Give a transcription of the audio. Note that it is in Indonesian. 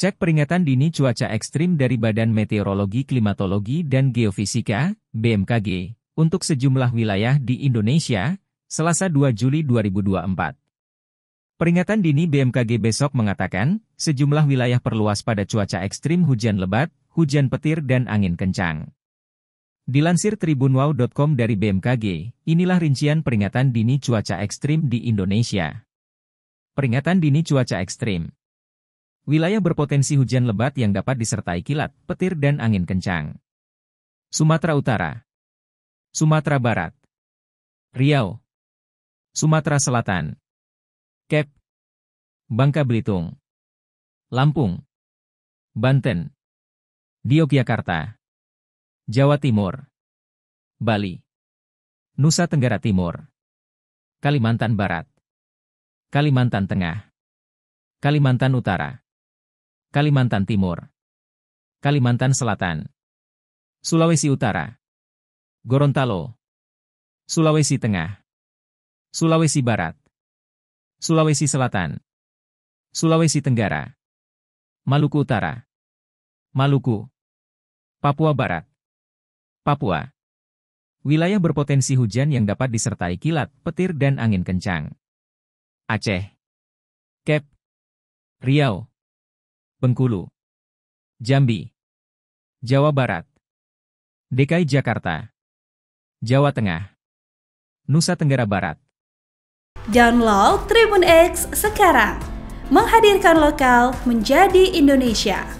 Cek peringatan dini cuaca ekstrim dari Badan Meteorologi Klimatologi dan Geofisika, BMKG, untuk sejumlah wilayah di Indonesia, Selasa 2 Juli 2024. Peringatan dini BMKG besok mengatakan, sejumlah wilayah perluas pada cuaca ekstrim hujan lebat, hujan petir dan angin kencang. Dilansir tribunwow.com dari BMKG, inilah rincian peringatan dini cuaca ekstrim di Indonesia. Peringatan dini cuaca ekstrim Wilayah berpotensi hujan lebat yang dapat disertai kilat, petir dan angin kencang. Sumatera Utara Sumatera Barat Riau Sumatera Selatan Kep Bangka Belitung Lampung Banten Yogyakarta Jawa Timur Bali Nusa Tenggara Timur Kalimantan Barat Kalimantan Tengah Kalimantan Utara Kalimantan Timur, Kalimantan Selatan, Sulawesi Utara, Gorontalo, Sulawesi Tengah, Sulawesi Barat, Sulawesi Selatan, Sulawesi Tenggara, Maluku Utara, Maluku, Papua Barat, Papua. Wilayah berpotensi hujan yang dapat disertai kilat, petir dan angin kencang. Aceh, Kep, Riau, Bengkulu, Jambi, Jawa Barat, DKI Jakarta, Jawa Tengah, Nusa Tenggara Barat. Download Tribun X sekarang, menghadirkan lokal menjadi Indonesia.